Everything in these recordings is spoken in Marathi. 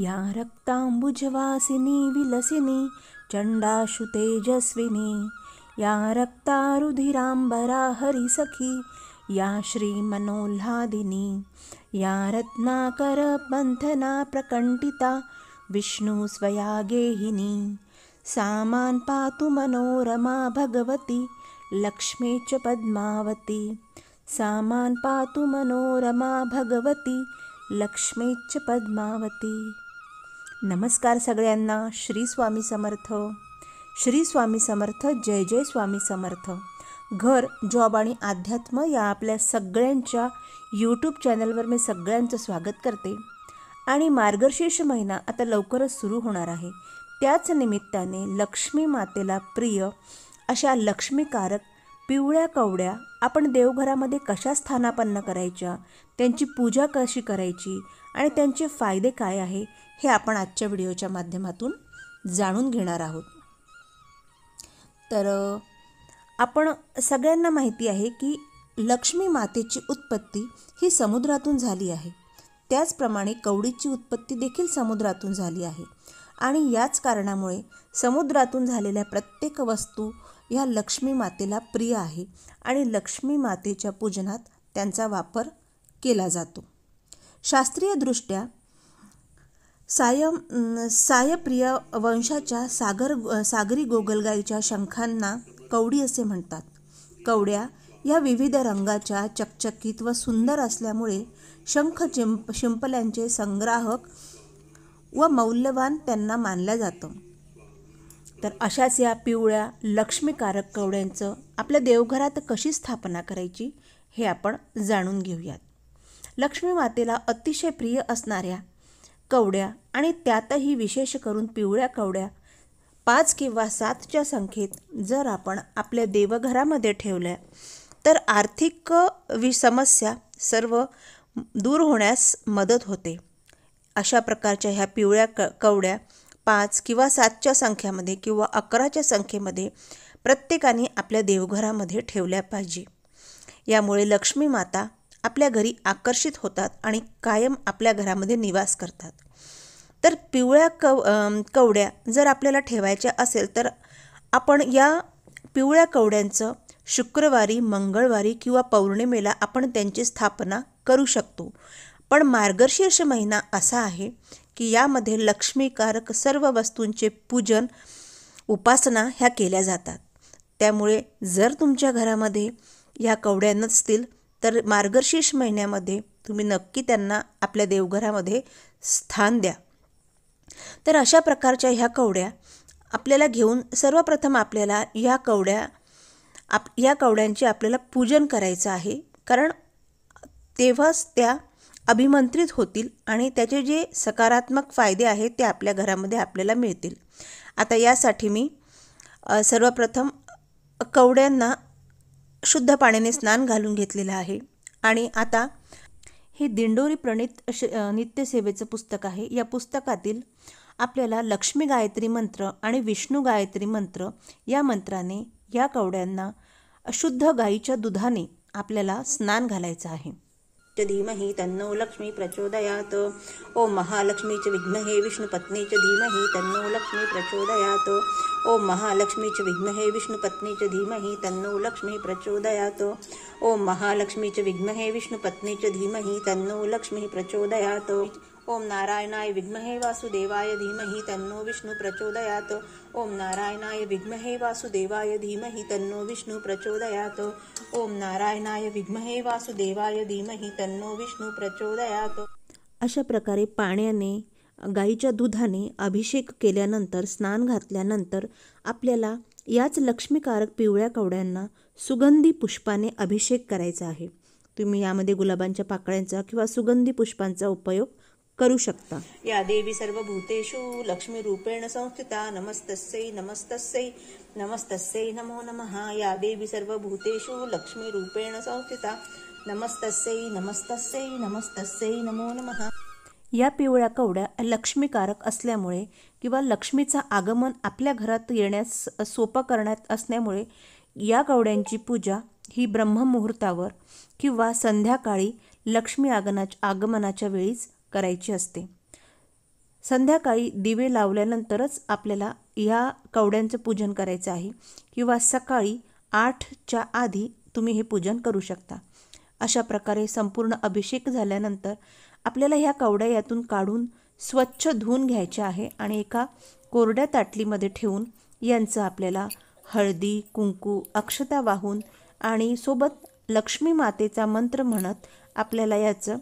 या रक्ताम्बुजवासिनी विलसिनी चण्डाशु तेजस्विनी या रक्ता रुधिराम्बरा हरिसखी या श्रीमनोल्लादिनी या रत्नाकरबन्धना प्रकण्टिता विष्णुस्वया गेहिनी सामान् पातु मनोरमा भगवती लक्ष्मी च पद्मावती सामान् पातु मनोरमा भगवती लक्ष्मी च पद्मावती नमस्कार सगळ्यांना श्री स्वामी समर्थ श्री स्वामी समर्थ जय जय स्वामी समर्थ घर जॉब आणि अध्यात्म या आपल्या सगळ्यांच्या यूट्यूब चॅनलवर मी सगळ्यांचं स्वागत करते आणि मार्गशीर्ष महिना आता लवकरच सुरू होणार आहे त्याच निमित्ताने लक्ष्मी मातेला प्रिय अशा लक्ष्मीकारक पिवळ्या कवड्या आपण देवघरामध्ये कशा स्थानापन्न करायच्या त्यांची पूजा कशी करायची आणि त्यांचे फायदे काय आहे हे आपण आजच्या व्हिडिओच्या माध्यमातून जाणून घेणार आहोत तर आपण सगळ्यांना माहिती आहे की लक्ष्मी मातेची उत्पत्ती ही समुद्रातून झाली आहे त्याचप्रमाणे कवडीची उत्पत्ती देखील समुद्रातून झाली आहे आणि याच कारणामुळे समुद्रातून झालेल्या प्रत्येक वस्तू ह्या लक्ष्मी मातेला प्रिय आहे आणि लक्ष्मी मातेच्या पूजनात त्यांचा वापर केला जातो शास्त्रीयदृष्ट्या साय सायप्रिय वंशाच्या सागर सागरी गोगलगाईच्या शंखांना कवडी असे म्हणतात कवड्या या विविध रंगाच्या चकचकीत व सुंदर असल्यामुळे शंख चिंप शिंपल्यांचे संग्राहक व मौल्यवान त्यांना मानल्या जातं तर अशाच या पिवळ्या लक्ष्मीकारक कवड्यांचं आपल्या देवघरात कशी स्थापना करायची हे आपण जाणून घेऊयात लक्ष्मी मातेला अतिशय प्रिय असणाऱ्या कवड्या आणि त्यातही विशेष करून पिवळ्या कवड्या पाच किंवा सातच्या संख्येत जर आपण आपल्या देवघरामध्ये ठेवल्या तर आर्थिक वि समस्या सर्व दूर होण्यास मदत होते अशा प्रकारच्या ह्या पिवळ्या क कवड्या पाच किंवा सातच्या संख्येमध्ये किंवा अकराच्या संख्येमध्ये प्रत्येकाने आपल्या देवघरामध्ये ठेवल्या पाहिजे यामुळे लक्ष्मी माता आपल्या घरी आकर्षित होतात आणि कायम आपल्या घरामध्ये निवास करतात तर पिवळ्या कव कवड्या जर आपल्याला ठेवायच्या असेल तर आपण या पिवळ्या कवड्यांचं शुक्रवारी मंगळवारी किंवा पौर्णिमेला आपण त्यांची स्थापना करू शकतो पण मार्गशीर्ष महिना असा आहे की यामध्ये लक्ष्मीकारक सर्व वस्तूंचे पूजन उपासना ह्या केल्या जातात त्यामुळे जर तुमच्या घरामध्ये ह्या कवड्या नसतील तर मार्गशीर्ष महिन्यामध्ये तुम्ही नक्की त्यांना आपल्या देवघरामध्ये स्थान द्या तर अशा प्रकारच्या ह्या कवड्या आपल्याला घेऊन सर्वप्रथम आपल्याला या कवड्या आप या कवड्यांचे आपल्याला पूजन करायचं आहे कारण तेव्हाच त्या अभिमंत्रित होतील आणि त्याचे जे सकारात्मक फायदे आहेत ते आपल्या घरामध्ये आपल्याला मिळतील आता यासाठी मी सर्वप्रथम कवड्यांना शुद्ध पाण्याने स्नान घालून घेतलेलं आहे आणि आता हे दिंडोरी प्रणित नित्यसेवेचं पुस्तक आहे या पुस्तकातील आपल्याला लक्ष्मी गायत्री मंत्र आणि विष्णू गायत्री मंत्र या मंत्राने या कवड्यांना शुद्ध गायीच्या दुधाने आपल्याला स्नान घालायचं आहे च धीमहि तन्नो लक्ष्मी प्रचोदयात् ॐ महालक्ष्मी च विद्महे विष्णुपत्नी च धीमहि तन्नो लक्ष्मी प्रचोदयात् ॐ महालक्ष्मी च विद्महे विष्णुपत्नी च धीमहि तन्नो लक्ष्मी प्रचोदयात् ॐ महालक्ष्मी च विद्महे विष्णुपत्नी च धीमहि तन्नो लक्ष्मी प्रचोदयात् ओम नारायणाय विद्महे वासुदेवाय धीमहि तन्नो विष्णू प्रचोदयात ओम नारायणाय विद्महे वासुदेवाय धीमहि तन्नो विष्णू प्रचोदयात ओम नारायणाय विमहे वासुदेवाय धीमहि तन्नो विष्णू प्रचोदयात अशा प्रकारे पाण्याने गाईच्या दुधाने अभिषेक केल्यानंतर स्नान घातल्यानंतर आपल्याला याच लक्ष्मीकारक पिवळ्या कवड्यांना सुगंधी पुष्पाने अभिषेक करायचा आहे तुम्ही यामध्ये गुलाबांच्या पाकळ्यांचा किंवा सुगंधी पुष्पांचा उपयोग करू शकता या देवी सर्व भूतेषु रूपेण संस्थिता नमस्तस्यै नमस्तस्यै नमस्तस्यै नमो नमः या देवी सर्व भूतेषु रूपेण संस्थिता नमस्तस्यै नमस्तस्यै नमस्तस्यै नमो नमः या पिवळ्या कवड्या लक्ष्मीकारक असल्यामुळे किंवा लक्ष्मीचं आगमन आपल्या घरात येण्यास सोपं करण्यात असल्यामुळे या कवड्यांची पूजा ही ब्रह्ममुहूर्तावर किंवा संध्याकाळी लक्ष्मी आगनाच्या आगमनाच्या वेळीच करायची असते संध्याकाळी दिवे लावल्यानंतरच आपल्याला ह्या कवड्यांचं पूजन करायचं आहे किंवा सकाळी आठच्या आधी तुम्ही हे पूजन करू शकता अशा प्रकारे संपूर्ण अभिषेक झाल्यानंतर आपल्याला ह्या कवड्या यातून काढून स्वच्छ धुवून घ्यायचे आहे आणि एका कोरड्या ताटलीमध्ये ठेवून यांचं आपल्याला हळदी कुंकू अक्षता वाहून आणि सोबत लक्ष्मी मातेचा मंत्र म्हणत आपल्याला याचं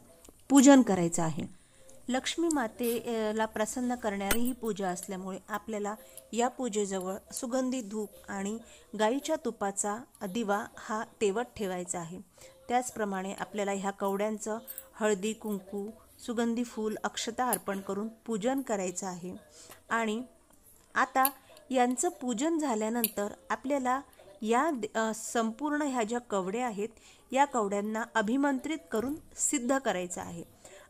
पूजन करायचं आहे लक्ष्मी मातेला प्रसन्न करणारी ही पूजा असल्यामुळे आपल्याला या पूजेजवळ सुगंधी धूप आणि गाईच्या तुपाचा दिवा हा तेवत ठेवायचा आहे त्याचप्रमाणे आपल्याला ह्या कवड्यांचं हळदी कुंकू सुगंधी फूल अक्षता अर्पण करून पूजन करायचं आहे आणि आता यांचं पूजन झाल्यानंतर आपल्याला या संपूर्ण ह्या ज्या कवड्या आहेत या कवड्यांना अभिमंत्रित करून सिद्ध करायचं आहे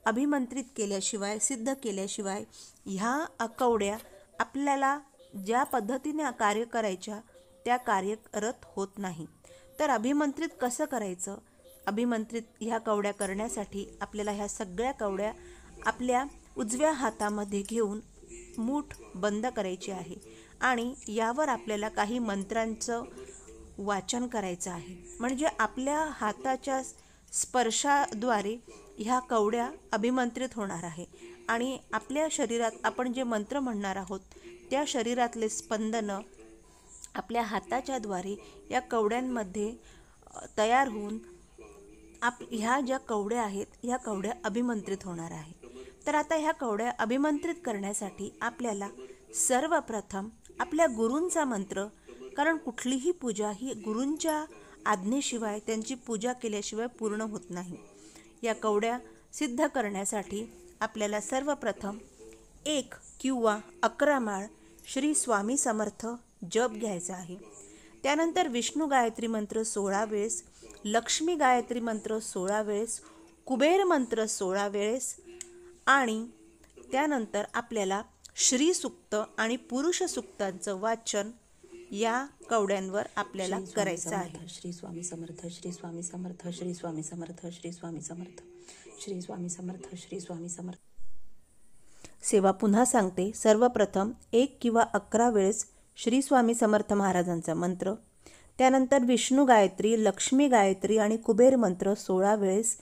अभिमंत्रित केल्याशिवाय सिद्ध केल्याशिवाय ह्या आकवड्या आपल्याला ज्या पद्धतीने कार्य करायच्या त्या कार्य करत होत नाही तर अभिमंत्रित कसं करायचं अभिमंत्रित ह्या कवड्या करण्यासाठी आपल्याला ह्या सगळ्या कवड्या आपल्या उजव्या हातामध्ये घेऊन मूठ बंद करायची आहे आणि यावर आपल्याला काही मंत्रांचं वाचन करायचं आहे म्हणजे आपल्या हाताच्या स्पर्शाद्वारे ह्या कवड्या अभिमंत्रित होणार आहे आणि आपल्या शरीरात आपण जे मंत्र म्हणणार आहोत त्या शरीरातले स्पंदनं आपल्या हाताच्याद्वारे या कवड्यांमध्ये तयार होऊन आप ह्या ज्या कवड्या आहेत ह्या कवड्या अभिमंत्रित होणार आहे तर आता ह्या कवड्या अभिमंत्रित करण्यासाठी आपल्याला सर्वप्रथम आपल्या गुरूंचा मंत्र कारण कुठलीही पूजा ही गुरूंच्या आज्ञेशिवाय त्यांची पूजा केल्याशिवाय पूर्ण होत नाही या कवड्या सिद्ध करण्यासाठी आपल्याला सर्वप्रथम एक किंवा अकरा माळ श्री स्वामी समर्थ जप घ्यायचा आहे त्यानंतर विष्णू गायत्री मंत्र सोळा वेळेस लक्ष्मी गायत्री मंत्र सोळा वेळेस कुबेर मंत्र सोळा वेळेस आणि त्यानंतर आपल्याला श्रीसुक्त आणि पुरुष सुक्तांचं वाचन या कवड्यांवर आपल्याला करायचं आहे श्री स्वामी समर्थ श्री स्वामी समर्थ श्री स्वामी समर्थ श्री स्वामी समर्थ श्री स्वामी समर्थ श्री स्वामी समर्थ सेवा पुन्हा सांगते सर्वप्रथम एक किंवा अकरा वेळेस श्री स्वामी समर्थ महाराजांचा मंत्र त्यानंतर विष्णू गायत्री लक्ष्मी गायत्री आणि कुबेर मंत्र सोळा वेळेस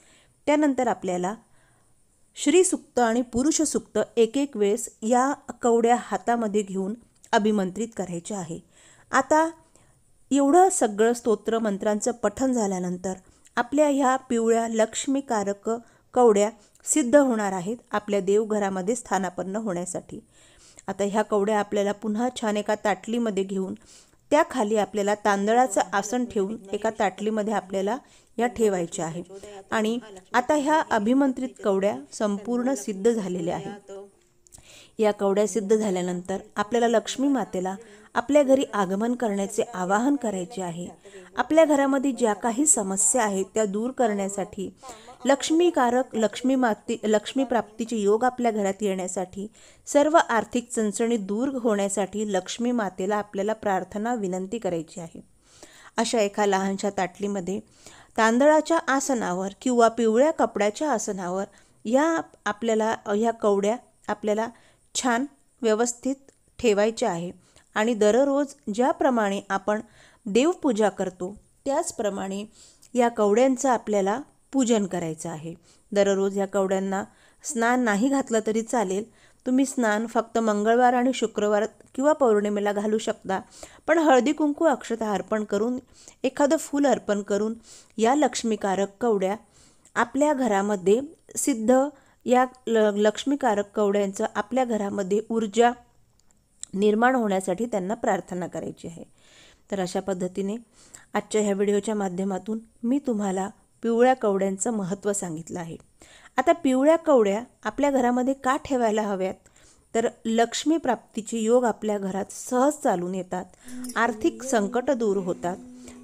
त्यानंतर आपल्याला श्रीसुक्त आणि पुरुषसुक्त एक एक वेळेस या कवड्या हातामध्ये घेऊन अभिमंत्रित करायचे आहे आता एवढं सगळं स्तोत्र मंत्रांचं पठन झाल्यानंतर आपल्या ह्या पिवळ्या लक्ष्मीकारक कवड्या सिद्ध होणार आहेत आपल्या देवघरामध्ये स्थानापन्न होण्यासाठी आता ह्या कवड्या आपल्याला पुन्हा छान एका ताटलीमध्ये घेऊन त्या खाली आपल्याला तांदळाचं आसन ठेवून एका ताटलीमध्ये आपल्याला या ठेवायच्या आहे आणि आता ह्या अभिमंत्रित कवड्या संपूर्ण सिद्ध झालेल्या आहेत या कवड्या सिद्ध झाल्यानंतर आपल्याला लक्ष्मी मातेला आपल्या घरी आगमन करण्याचे आवाहन करायचे आहे आपल्या घरामध्ये ज्या काही समस्या आहेत त्या दूर करण्यासाठी लक्ष्मीकारक लक्ष्मी माती प्राप्तीचे योग आपल्या घरात येण्यासाठी सर्व आर्थिक चणचणी दूर होण्यासाठी लक्ष्मी मातेला आपल्याला प्रार्थना विनंती करायची आहे अशा एका लहानशा ताटलीमध्ये तांदळाच्या आसनावर किंवा पिवळ्या कपड्याच्या आसनावर या आपल्याला ह्या कवड्या आपल्याला छान व्यवस्थित ठेवायचे आहे आणि दररोज ज्याप्रमाणे आपण देवपूजा करतो त्याचप्रमाणे या कवड्यांचं आपल्याला पूजन करायचं आहे दररोज या कवड्यांना स्नान नाही घातलं तरी चालेल तुम्ही स्नान फक्त मंगळवार आणि शुक्रवार किंवा पौर्णिमेला घालू शकता पण हळदी कुंकू अक्षता अर्पण करून एखादं फूल अर्पण करून या लक्ष्मीकारक कवड्या आपल्या घरामध्ये सिद्ध या ल लक्ष्मीकारक कवड्यांचं आपल्या घरामध्ये ऊर्जा निर्माण होण्यासाठी त्यांना प्रार्थना करायची आहे तर अशा पद्धतीने आजच्या ह्या व्हिडिओच्या माध्यमातून मी तुम्हाला पिवळ्या कवड्यांचं महत्त्व सांगितलं आहे आता पिवळ्या कवड्या आपल्या घरामध्ये का ठेवायला हव्यात तर लक्ष्मी प्राप्तीचे योग आपल्या घरात सहज चालून येतात आर्थिक संकट दूर होतात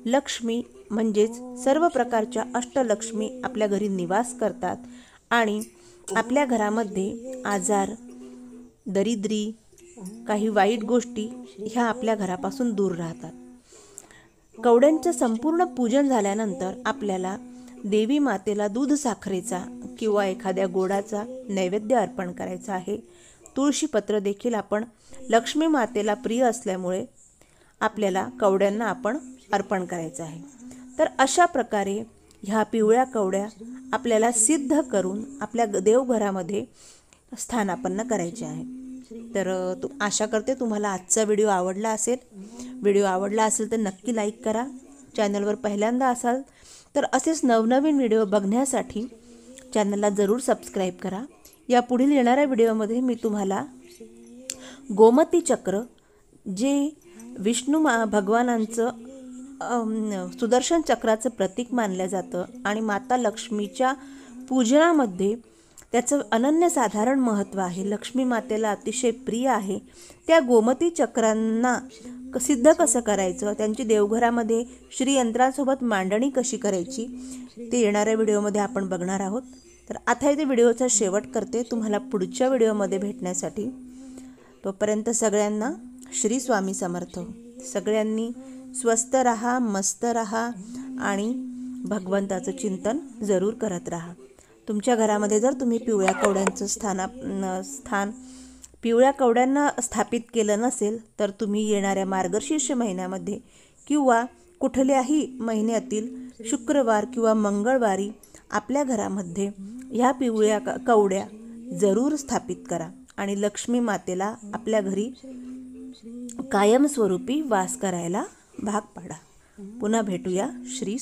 लक्ष्मी म्हणजेच सर्व प्रकारच्या अष्टलक्ष्मी आपल्या घरी निवास करतात आणि आपल्या घरामध्ये आजार दरिद्री काही वाईट गोष्टी ह्या आपल्या घरापासून दूर राहतात कवड्यांचं संपूर्ण पूजन झाल्यानंतर आपल्याला देवी मातेला दूध साखरेचा किंवा एखाद्या गोडाचा नैवेद्य अर्पण करायचा आहे तुळशीपत्र देखील आपण लक्ष्मी मातेला प्रिय असल्यामुळे आपल्याला कवड्यांना आपण अर्पण करायचं आहे तर अशा प्रकारे ह्या पिवळ्या कवड्या आपल्याला सिद्ध करून आपल्या देवघरामध्ये स्थानापन्न करायचे आहे तर तु आशा करते तुम्हाला आजचा व्हिडिओ आवडला असेल व्हिडिओ आवडला असेल तर नक्की लाईक करा चॅनलवर पहिल्यांदा असाल तर असेच नवनवीन व्हिडिओ बघण्यासाठी चॅनलला जरूर सबस्क्राईब करा या पुढील येणाऱ्या व्हिडिओमध्ये मी तुम्हाला गोमती चक्र जे विष्णू मा भगवानांचं सुदर्शन चक्राचं प्रतीक मानलं जातं आणि माता लक्ष्मीच्या पूजनामध्ये त्याचं अनन्यसाधारण महत्त्व आहे लक्ष्मी मातेला अतिशय प्रिय आहे त्या गोमती चक्रांना सिद्ध कसं करायचं त्यांची देवघरामध्ये श्रीयंत्रांसोबत मांडणी कशी करायची ते येणाऱ्या व्हिडिओमध्ये आपण बघणार आहोत तर आता इथे व्हिडिओचा शेवट करते तुम्हाला पुढच्या व्हिडिओमध्ये भेटण्यासाठी तोपर्यंत सगळ्यांना श्री स्वामी समर्थ सगळ्यांनी स्वस्त रहा मस्त रहा आणि भगवंताचं चिंतन जरूर करत रहा तुमच्या घरामध्ये जर तुम्ही पिवळ्या कवड्यांचं स्थाना स्थान पिवळ्या कवड्यांना स्थापित केलं नसेल तर तुम्ही येणाऱ्या मार्गशीर्ष महिन्यामध्ये किंवा कुठल्याही महिन्यातील शुक्रवार किंवा मंगळवारी आपल्या घरामध्ये ह्या पिवळ्या कवड्या जरूर स्थापित करा आणि लक्ष्मी मातेला आपल्या घरी कायमस्वरूपी वास करायला भाग पाडा पुन्हा भेटूया श्री